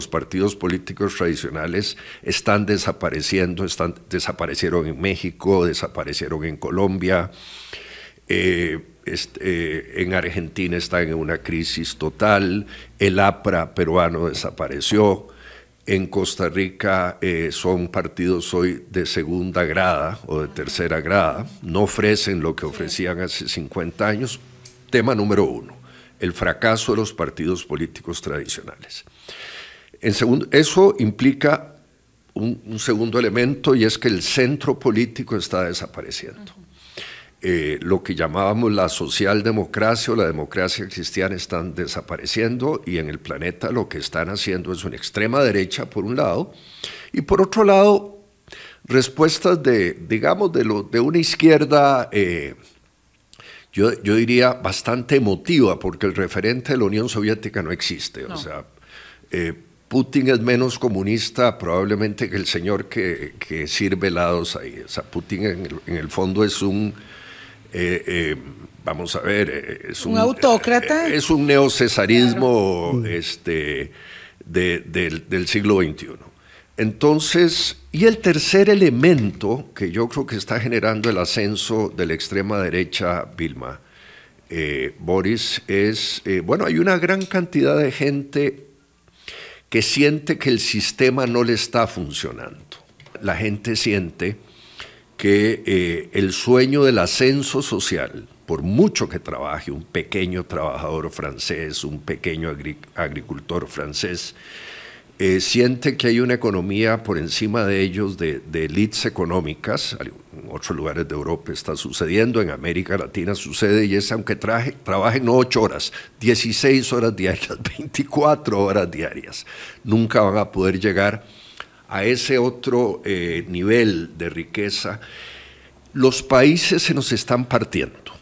los partidos políticos tradicionales están desapareciendo, están, desaparecieron en México, desaparecieron en Colombia, eh, eh, en Argentina están en una crisis total, el APRA peruano desapareció, en Costa Rica eh, son partidos hoy de segunda grada o de tercera grada, no ofrecen lo que ofrecían hace 50 años. Tema número uno, el fracaso de los partidos políticos tradicionales eso implica un, segundo elemento y es que el centro político está desapareciendo. Eh, lo que llamábamos la socialdemocracia o la democracia cristiana están desapareciendo y en el planeta lo que están haciendo es una extrema derecha por un lado y por otro lado respuestas de, digamos, de, lo, de una izquierda, eh, yo, diría, bastante emotiva, porque el referente de la Unión Soviética no existe. O sea, eh, Putin es menos comunista probablemente que el señor que, sirve lados ahí. O sea, Putin en el, fondo es un, eh, eh, vamos a ver, eh, es un, autócrata. es un neocesarismo mm. este, del siglo XXI. Entonces, y el tercer elemento que yo creo que está generando el ascenso de la extrema derecha, Vilma, Boris, es, bueno, hay una gran cantidad de gente que siente que el sistema no le está funcionando. La gente siente que eh, el sueño del ascenso social, por mucho que trabaje un pequeño trabajador francés, un pequeño agricultor francés, eh, siente que hay una economía por encima de ellos de, de elites económicas, otros lugares de Europa está sucediendo, en América Latina sucede, y es aunque traje, trabajen ocho horas, 16 horas diarias, 24 horas diarias, nunca van a poder llegar a ese otro eh, nivel de riqueza. Los países se nos están partiendo